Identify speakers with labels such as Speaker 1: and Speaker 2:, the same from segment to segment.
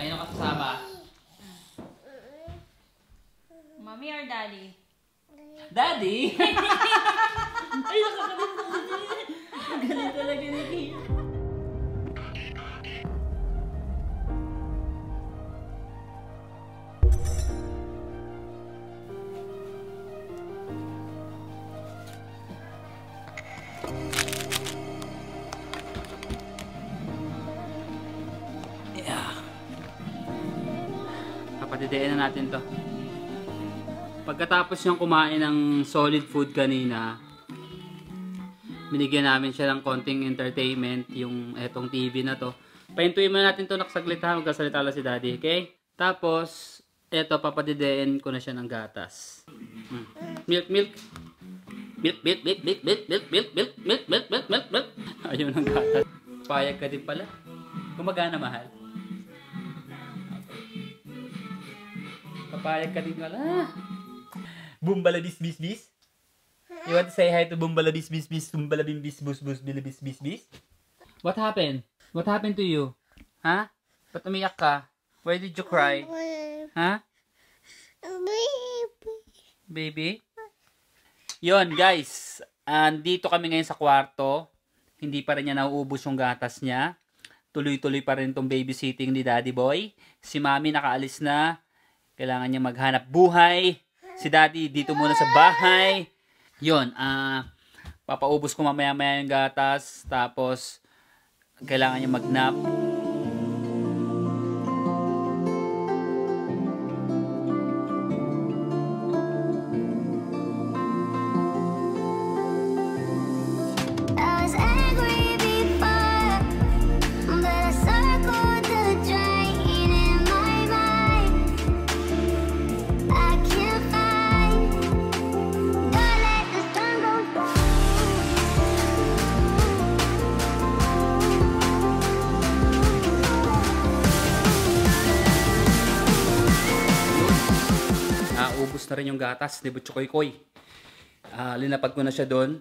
Speaker 1: Kanino ka sasama? Mommy or daddy? Daddy? Ay, nakakagalit talaga ni Kira. Didiin na natin to. Pagkatapos niyang kumain ng solid food kanina, binigyan namin siya ng konting entertainment, yung etong TV na to. Pahintuin muna natin to nagsaglit ha, magkasalita lang si daddy, okay? Tapos, eto, papadidein ko na siya ng gatas. Mm. Milk, milk. Milk, milk, milk, milk, milk, milk, milk, milk, milk, milk, milk, milk, milk. Ayun ang gatas. Payag ka din pala. Gumagana, mahal. Papayag ka din wala. Ah. Bumbala bis bis bis. You want to say hi to Bumbala bis bis bis Bumbala bim bis bus bus bila bis bis bis? What happened? What happened to you? Ha? Huh? Ba't umiyak ka? Why did you cry? Ha? Huh? Baby? Yon guys. Andito uh, kami ngayon sa kwarto. Hindi pa rin niya nauubos yung gatas niya. Tuloy-tuloy pa rin tong babysitting ni Daddy Boy. Si Mami nakaalis na kailangan niya maghanap buhay. Si daddy dito muna sa bahay. Yun, ah, uh, papaubos ko mamaya-maya yung gatas. Tapos, kailangan niya magnap. na rin yung gatas ni Butchoy Koy. Uh, ah, linapag ko na siya doon.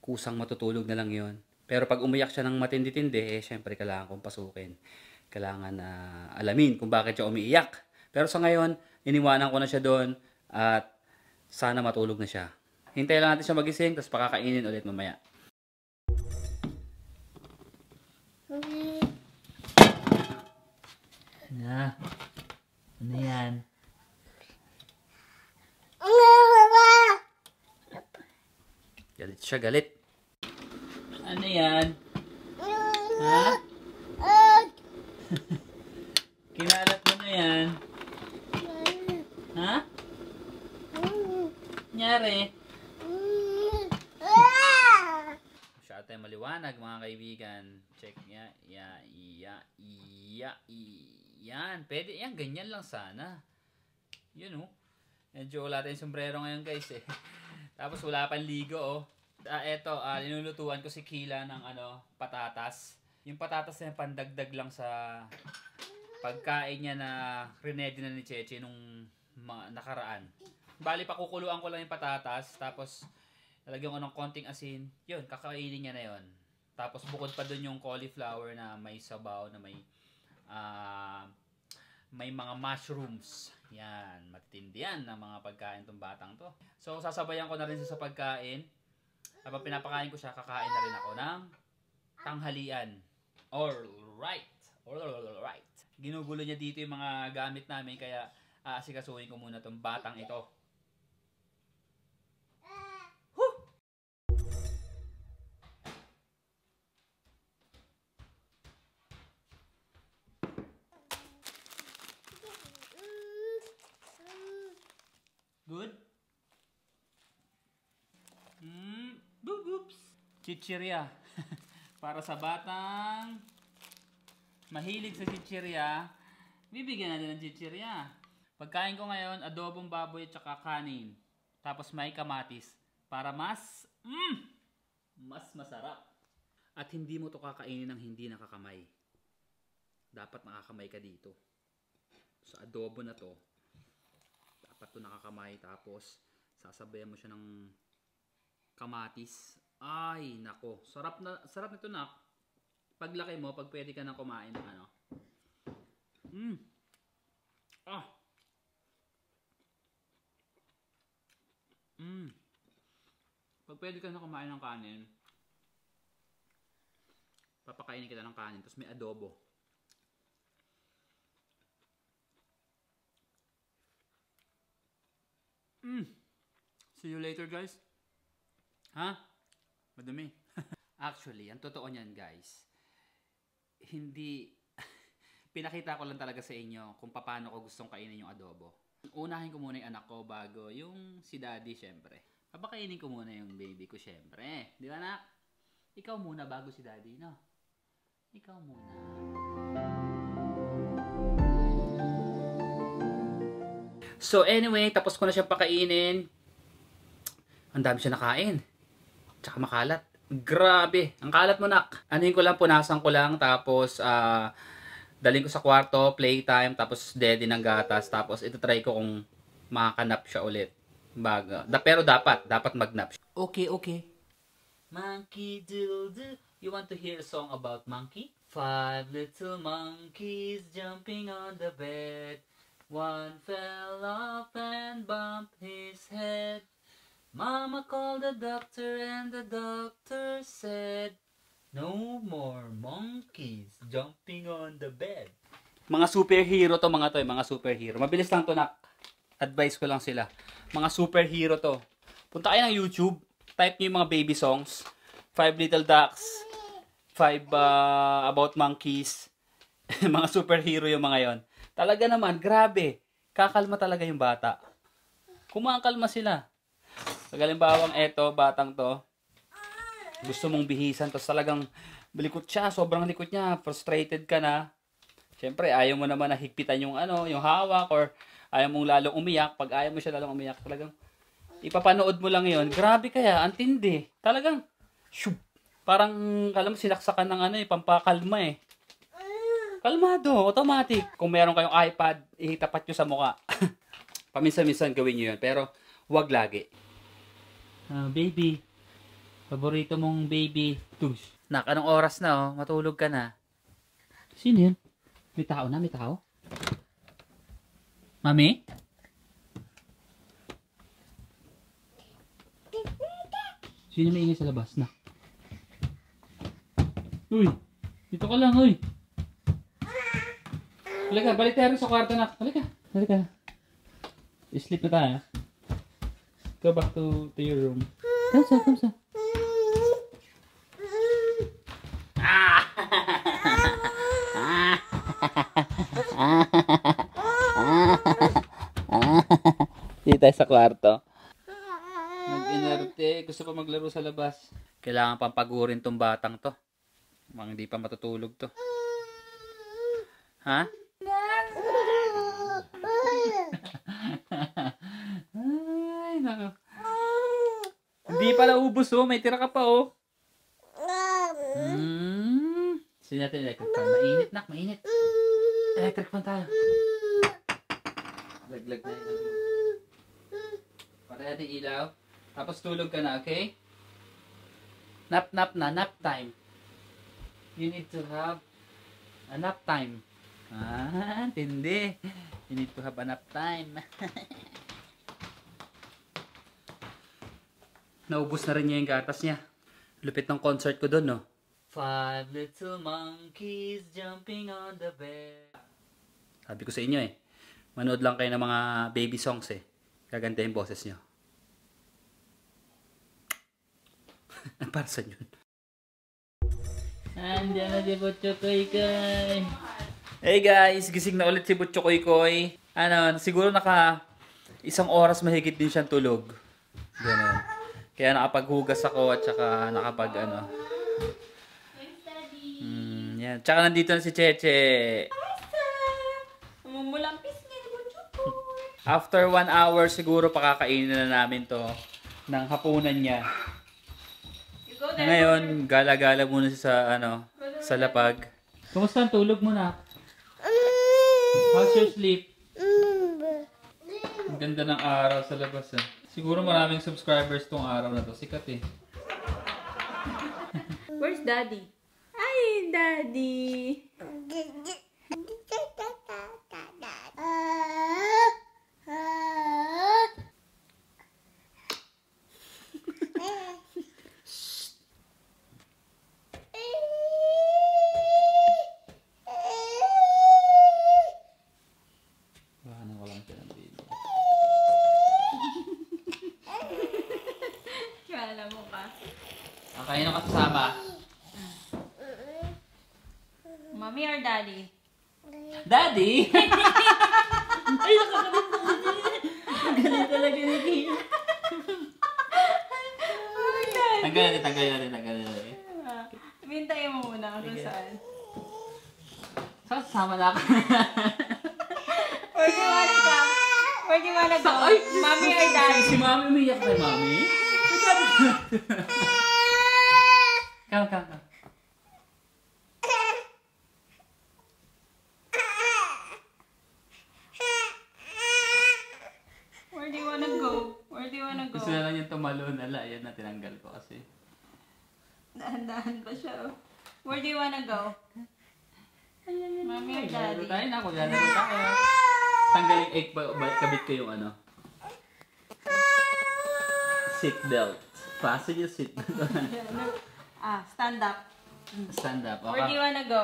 Speaker 1: Kusang matutulog na lang yon. Pero pag umiyak siya ng matindi-tindi, eh, syempre kailangan kong pasukin. Kailangan na uh, alamin kung bakit siya umiiyak. Pero sa ngayon, iniwanan ko na siya doon at sana matulog na siya. Hintayin lang natin siya magising, tapos pakakainin ulit mamaya. Okay. Na. Ano yan? Galit siya, galit. Ano yan? Ha? Kinalat mo na yan. Ha? Nyari. Masyado tayong maliwanag mga kaibigan. Check niya. Ya, ya, ya, ya. Yan. Pwede. Yan, ganyan lang sana. Yun oh. Medyo wala tayong sombrero ngayon guys eh. Tapos wala pang ligo oh. Ah, eto, ah, linulutuan ko si Kila ng ano, patatas. Yung patatas na pandagdag lang sa pagkain niya na reneady na ni Cheche nung mga nakaraan. Bali, pakukuluan ko lang yung patatas. Tapos, lalagyan ko ng konting asin. Yun, kakainin niya na yun. Tapos bukod pa dun yung cauliflower na may sabaw, na may uh, may mga mushrooms. Yan, matitindihan ng mga pagkain tong batang to. So, sasabayan ko na rin siya sa pagkain. Habang pinapakain ko siya, kakain na rin ako ng tanghalian. Alright. Alright. Ginugulo niya dito yung mga gamit namin, kaya aasikasuhin ah, uh, ko muna tong batang ito. Good? Mm, boop, boops. Chichirya. Para sa batang mahilig sa chichirya, bibigyan natin ng chichirya. Pagkain ko ngayon, adobong baboy at saka kanin. Tapos may kamatis. Para mas, mm, mas masarap. At hindi mo to kakainin ng hindi nakakamay. Dapat nakakamay ka dito. Sa adobo na to, apat to nakakamay tapos sasabayan mo siya ng kamatis. Ay, nako. Sarap na sarap nito na. Paglaki mo, pag pwede ka nang kumain ng ano. Mm. Ah. Mm. Pag pwede ka na kumain ng kanin, papakainin kita ng kanin, tapos may adobo. Mm. See you later, guys. Ha? Huh? Madumi. Actually, ang totoo niyan, guys, hindi, pinakita ko lang talaga sa inyo kung paano ko gustong kainin yung adobo. Unahin ko muna yung anak ko bago yung si daddy, syempre. Papakainin ko muna yung baby ko, syempre. Di ba, anak? Ikaw muna bago si daddy, no? Ikaw muna. So anyway, tapos ko na siyang pakainin. Ang dami siya nakain. Tsaka makalat. Grabe, ang kalat mo nak. Anuhin ko lang, punasan ko lang, tapos uh, ah, daling ko sa kwarto, playtime, tapos daddy ng gatas, tapos ito try ko kung makakanap siya ulit. Bago. Da, pero dapat, dapat magnap siya. Okay, okay. Monkey doodle. You want to hear a song about monkey? Five little monkeys jumping on the bed. One fell off and bumped his head. Mama called the doctor and the doctor said, No more monkeys jumping on the bed. Mga superhero to mga to, mga superhero. Mabilis lang to nak. Advice ko lang sila. Mga superhero to. Punta kayo ng YouTube, type niyo yung mga baby songs. Five Little Ducks, Five uh, About Monkeys. mga superhero yung mga yon. Talaga naman, grabe. Kakalma talaga yung bata. Kumakalma sila. Kagalimbawang eto, batang to, gusto mong bihisan, tapos talagang likot siya, sobrang likot niya, frustrated ka na. Siyempre, ayaw mo naman na higpitan yung, ano, yung hawak or ayaw mong lalong umiyak. Pag ayaw mo siya lalong umiyak, talagang ipapanood mo lang yon grabe kaya, antindi. Talagang, shup, parang, alam mo, sinaksakan ng ano eh, pampakalma eh. Kalmado, automatic. Kung meron kayong iPad, ihitapat nyo sa mukha. Paminsan-minsan gawin nyo yun, pero wag lagi. Uh, baby, paborito mong baby. Tush. Nak, anong oras na oh? Matulog ka na. Sino yun? May tao na, may tao? Mami? Sino may ingay sa labas na? Uy! Dito ka lang, uy! Halika, balik tayo sa kwarto na. Halika. Halika. Sleep na tayo. Go back to, to your room. Come sa, come sa. Dito tayo sa kwarto. Nag-inerte. Gusto pa maglaro sa labas. Kailangan pang pagurin tong batang to. Mga hindi pa matutulog to. Ha? Ay, nako. Hindi pala ubos oh. May tira ka pa oh. Mm. Sige natin electric fan. Mainit, nak. Mainit. Electric fan tayo. Laglag na yun. Patay natin ilaw. Tapos tulog ka na, okay? Nap, nap na. Nap time. You need to have a nap time. Ah, tindi. You need to have enough time. Naubos na rin niya yung gatas niya. Lupit ng concert ko doon, no? Five little monkeys jumping on the bed. Sabi ko sa inyo eh, manood lang kayo ng mga baby songs eh. Gaganda yung boses nyo. Para sa yun? Andiyan na di po chokoy kay. Hey guys, gising na ulit si Butcho Koy Koy. Ano, siguro naka isang oras mahigit din siyang tulog. Ganun. Kaya nakapaghugas ako at saka nakapag ano. Mm, yan. Tsaka nandito na si Cheche. Mumulampis niya ni Butcho After one hour siguro pakakainin na namin to ng hapunan niya. Ngayon, gala-gala muna siya sa ano, sa lapag. Kumusta ang tulog mo na? How's your sleep? Mm. Ang ganda ng araw sa labas eh. Siguro maraming subscribers tong araw na to. Sikat eh. Where's daddy? Ay, daddy! Kanino ka sasama? Mommy or daddy? Daddy? Ay, nakakalit na Galing talaga ni Kia. Tanggal natin, tanggal natin, tanggal natin. Bintayin mo muna kung saan. Saan sasama na ako? Where do you wanna go? Where do Mommy or daddy? Si Mommy umiyak na, Mommy? Sabi Go, go, go. Where do you wanna go? Where do you wanna go? Gusto na lang yung tumalo na la. Ayan na, tinanggal ko kasi. Dahan-dahan ba siya? Oh. Where do you wanna go? Mami, daddy. Tayo na, kung lalo tayo. Tanggalin egg, eh, kabit ko yung ano. Seatbelt. Fasten yung seatbelt. Ah, stand up. Stand up. Okay. Where do you wanna go?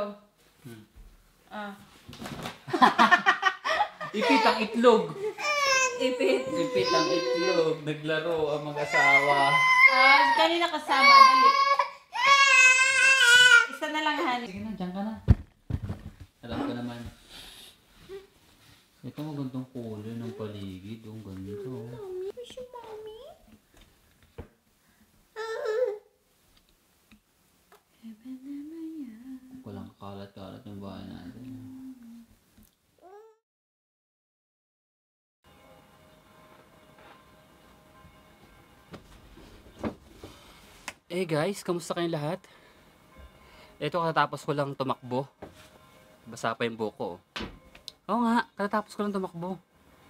Speaker 1: Hmm. Ah. Ipit ang itlog. Ipit. Ipit ang itlog. Naglaro ang mga asawa. Ah, kanina kasama. Dali. Isa na lang, honey. Sige na, dyan ka na. Alam ko naman. Ito magandang kulay ng paligid. Ang ganda. Hey eh, guys, kamusta kayong lahat? Ito katatapos ko lang tumakbo. Basa pa yung buko. Oh. Oo nga, katatapos ko lang tumakbo.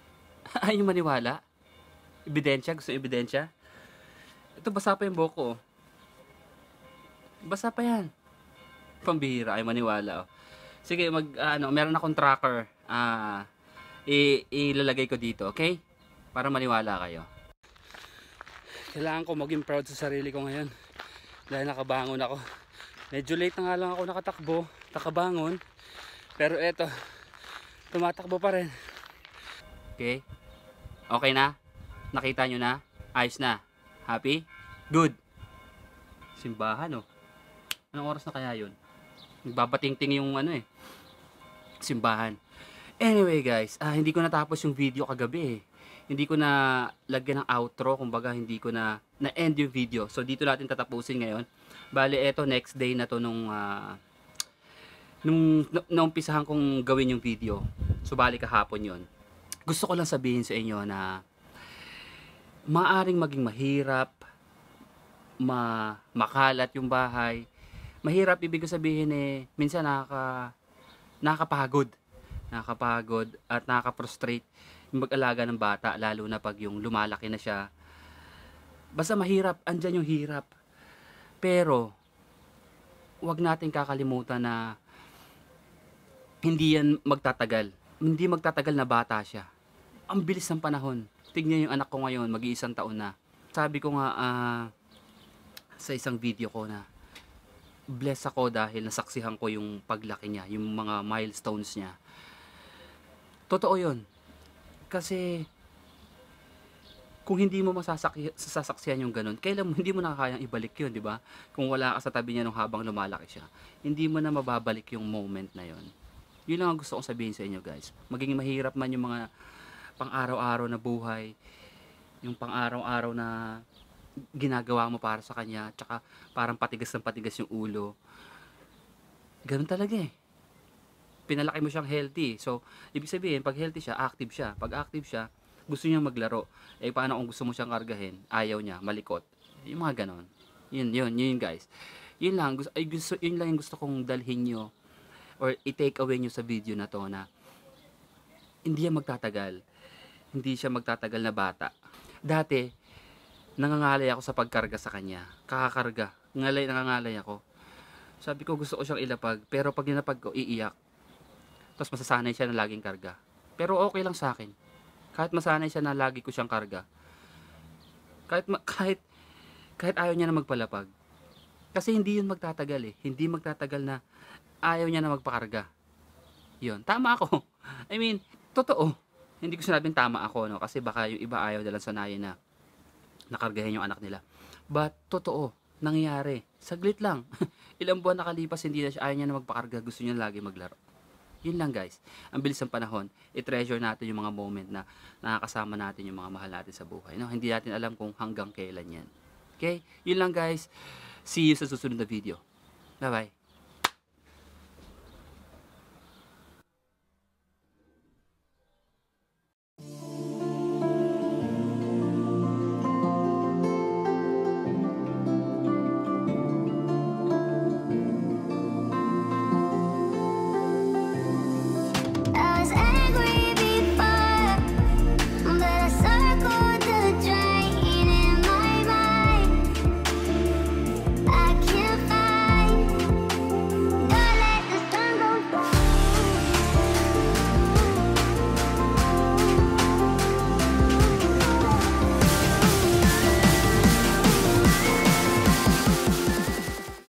Speaker 1: Ayaw maniwala. Ebidensya, gusto yung ebidensya. Ito basa pa yung buko. Oh. Basa pa yan. Pambihira, ay maniwala. Oh. Sige, mag, ah, ano, meron akong tracker. Ah, ilalagay ko dito, okay? Para maniwala kayo. Kailangan ko maging proud sa sarili ko ngayon dahil nakabangon ako medyo late na nga lang ako nakatakbo nakabangon pero eto tumatakbo pa rin okay okay na nakita nyo na ayos na happy good simbahan oh anong oras na kaya yun nagbabatingting yung ano eh simbahan anyway guys ah, hindi ko natapos yung video kagabi eh hindi ko na lagyan ng outro kumbaga hindi ko na na-end yung video. So, dito natin tatapusin ngayon. Bale, eto, next day na to nung, uh, nung naumpisahan kong gawin yung video. So, bali kahapon yon Gusto ko lang sabihin sa inyo na maaring maging mahirap, ma makalat yung bahay. Mahirap, ibig sabihin eh, minsan nakaka, nakakapagod. Nakakapagod at nakaka frustrate yung mag-alaga ng bata, lalo na pag yung lumalaki na siya Basta mahirap, andyan yung hirap. Pero, wag natin kakalimutan na hindi yan magtatagal. Hindi magtatagal na bata siya. Ang bilis ng panahon. Tignan yung anak ko ngayon, mag-iisang taon na. Sabi ko nga uh, sa isang video ko na bless ako dahil nasaksihan ko yung paglaki niya, yung mga milestones niya. Totoo yun. Kasi kung hindi mo masasaksihan yung ganun, kailan mo hindi mo nakakayang ibalik yun, di ba? Kung wala ka sa tabi niya nung habang lumalaki siya, hindi mo na mababalik yung moment na yun. Yun lang ang gusto kong sabihin sa inyo guys. Maging mahirap man yung mga pang-araw-araw na buhay, yung pang-araw-araw na ginagawa mo para sa kanya, tsaka parang patigas ng patigas yung ulo. Ganun talaga eh. Pinalaki mo siyang healthy. Eh. So, ibig sabihin, pag healthy siya, active siya. Pag active siya, gusto niya maglaro. Eh, paano kung gusto mo siyang kargahin? Ayaw niya, malikot. Yung mga ganon. Yun, yun, yun guys. Yun lang, gusto, ay, gusto, yun lang yung gusto kong dalhin nyo or i-take away nyo sa video na to na hindi siya magtatagal. Hindi siya magtatagal na bata. Dati, nangangalay ako sa pagkarga sa kanya. Kakakarga. Ngalay, nangangalay ako. Sabi ko gusto ko siyang ilapag. Pero pag ninapag ko, iiyak. Tapos masasanay siya na laging karga. Pero okay lang sa akin. Kahit masanay siya na lagi ko siyang karga. Kahit, kahit, kahit ayaw niya na magpalapag. Kasi hindi yun magtatagal eh. Hindi magtatagal na ayaw niya na magpakarga. Yun. Tama ako. I mean, totoo. Hindi ko sinabing tama ako, no? Kasi baka yung iba ayaw dalang sanayin na nakargahin yung anak nila. But, totoo. Nangyayari. Saglit lang. Ilang buwan nakalipas, hindi na siya ayaw niya na magpakarga. Gusto niya lagi maglaro. Yun lang guys. Ang bilis ng panahon, i-treasure natin yung mga moment na nakakasama natin yung mga mahal natin sa buhay. No? Hindi natin alam kung hanggang kailan yan. Okay? Yun lang guys. See you sa susunod na video. Bye-bye.